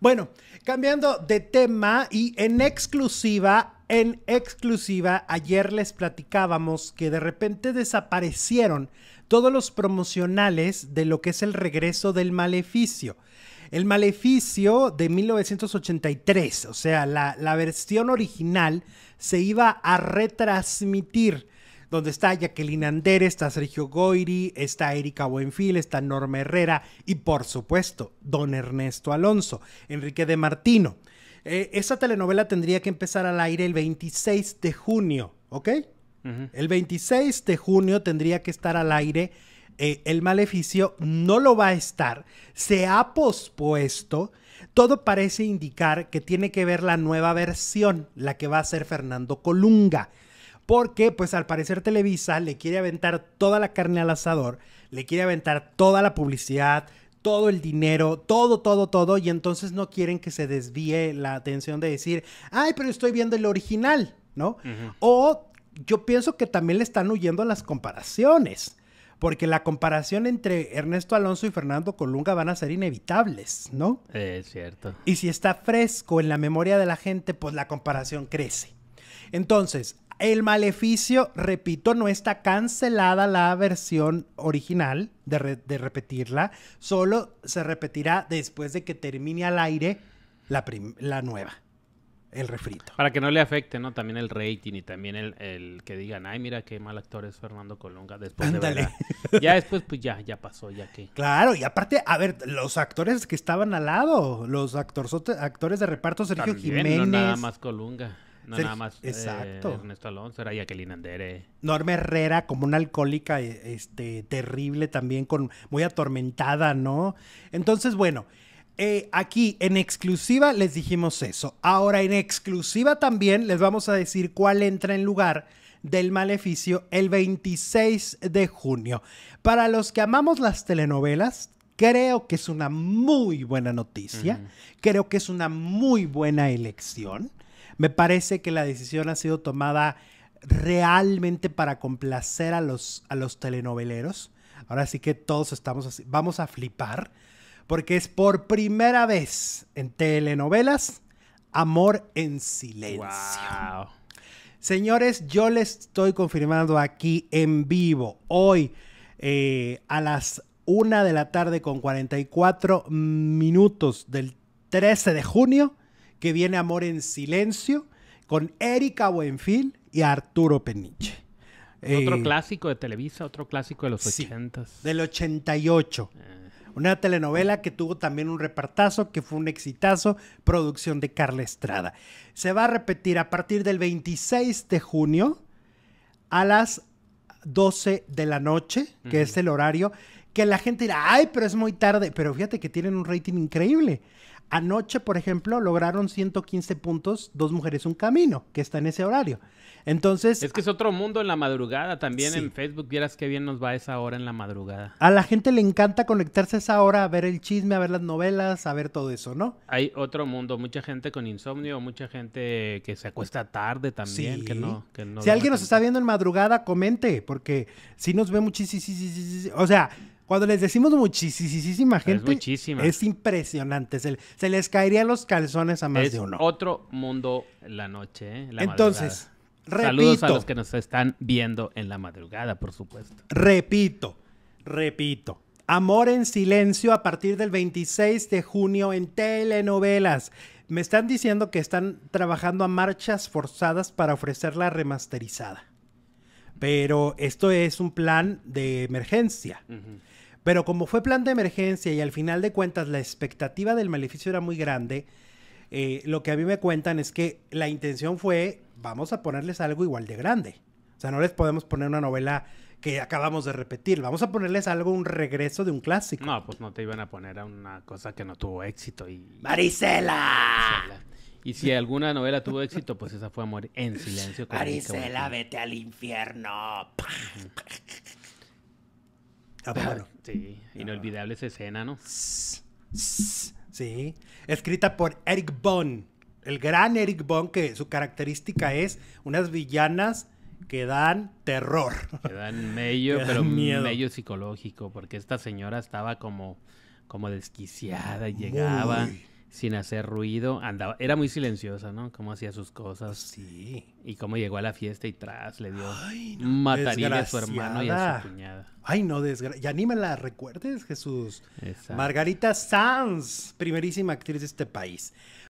Bueno, cambiando de tema y en exclusiva, en exclusiva, ayer les platicábamos que de repente desaparecieron todos los promocionales de lo que es el regreso del maleficio. El maleficio de 1983, o sea, la, la versión original se iba a retransmitir donde está Jacqueline Andere, está Sergio Goiri, está Erika Buenfil, está Norma Herrera y por supuesto don Ernesto Alonso, Enrique de Martino. Eh, esa telenovela tendría que empezar al aire el 26 de junio, ¿ok? El 26 de junio tendría que estar al aire. Eh, el maleficio no lo va a estar. Se ha pospuesto. Todo parece indicar que tiene que ver la nueva versión, la que va a ser Fernando Colunga porque pues al parecer Televisa le quiere aventar toda la carne al asador, le quiere aventar toda la publicidad, todo el dinero, todo, todo, todo, y entonces no quieren que se desvíe la atención de decir, ay, pero estoy viendo el original, ¿no? O yo pienso que también le están huyendo las comparaciones, porque la comparación entre Ernesto Alonso y Fernando Colunga van a ser inevitables, ¿no? Es cierto. Y si está fresco en la memoria de la gente, pues la comparación crece. Entonces, el Maleficio, repito, no está cancelada la versión original de, repetirla. Solo se repetirá después de que termine al aire la, la, nueva. El refrito. Para que no le afecte, ¿no? También el rating y también el, que digan, ay, mira qué mal actor es Fernando Colunga después Ándale. Ya después, pues ya, ya pasó, ya que. Claro, y aparte, a ver, los actores que estaban al lado, los actores, actores de reparto, Sergio Jiménez. No nada más Colunga. No, nada más. Eh, Exacto. Ernesto Alonso, era Jacqueline Andere. Norma Herrera, como una alcohólica e, este, terrible también, con, muy atormentada, ¿no? Entonces, bueno. Eh, aquí en exclusiva les dijimos eso. Ahora en exclusiva también les vamos a decir cuál entra en lugar del maleficio el 26 de junio. Para los que amamos las telenovelas, creo que es una muy buena noticia, creo que es una muy buena elección. Me parece que la decisión ha sido tomada realmente para complacer a los, a los telenoveleros. Ahora sí que todos estamos así, vamos a flipar, porque es por primera vez en telenovelas Amor en Silencio. Señores, yo les estoy confirmando aquí en vivo, hoy eh, a las una de la tarde con 44 minutos del 13 de junio, que viene Amor en Silencio con Erika Buenfil y Arturo Peniche. Otro eh, clásico de Televisa, otro clásico de los ochentas. Del 88. ocho ah. Una telenovela que tuvo también un repartazo, que fue un exitazo, producción de Carla Estrada. Se va a repetir a partir del 26 de junio a las 12 de la noche, que es el horario, que la gente dirá, ay, pero es muy tarde. Pero fíjate que tienen un rating increíble. Anoche, por ejemplo, lograron 115 puntos, dos mujeres, un camino, que está en ese horario. Entonces. Es que es otro mundo en la madrugada. También en Facebook, vieras qué bien nos va esa hora en la madrugada. A la gente le encanta conectarse a esa hora, a ver el chisme, a ver las novelas, a ver todo eso, ¿no? Hay otro mundo, mucha gente con insomnio, mucha gente que se acuesta tarde también, sí. que no. si alguien nos está viendo en madrugada, comente, porque si nos ve muchísimo. O sea cuando les decimos muchísima gente, es, impresionante. Se, les caerían los calzones a más de uno. Otro mundo la noche, ¿eh? Entonces, repito. Saludos a los que nos están viendo en la madrugada, por supuesto. Repito, repito. Amor en silencio a partir del 26 de junio en telenovelas. Me están diciendo que están trabajando a marchas forzadas para ofrecer la remasterizada. Pero esto es un plan de emergencia. Pero como fue plan de emergencia y al final de cuentas la expectativa del maleficio era muy grande, eh, lo que a mí me cuentan es que la intención fue, vamos a ponerles algo igual de grande. O sea, no les podemos poner una novela que acabamos de repetir. Vamos a ponerles algo, un regreso de un clásico. No, pues no te iban a poner a una cosa que no tuvo éxito y... ¡Marisela! Y si alguna novela tuvo éxito, pues esa fue Amor en Silencio. Maricela vete al infierno. Ah, pues, bueno. Sí, inolvidable esa escena, ¿no? Sí, escrita por Eric Bond, el gran Eric Bond, que su característica es unas villanas que dan terror. Que dan medio, pero miedo. psicológico, porque esta señora estaba como, como desquiciada, llegaba sin hacer ruido, andaba, era muy silenciosa, ¿no? Como hacía sus cosas. Sí. Y cómo llegó a la fiesta y tras le dio Ay, mataría a su hermano y a su cuñada. Ay, no, desgracia. Ya ni recuerdes, Jesús. Margarita Sanz, primerísima actriz de este país.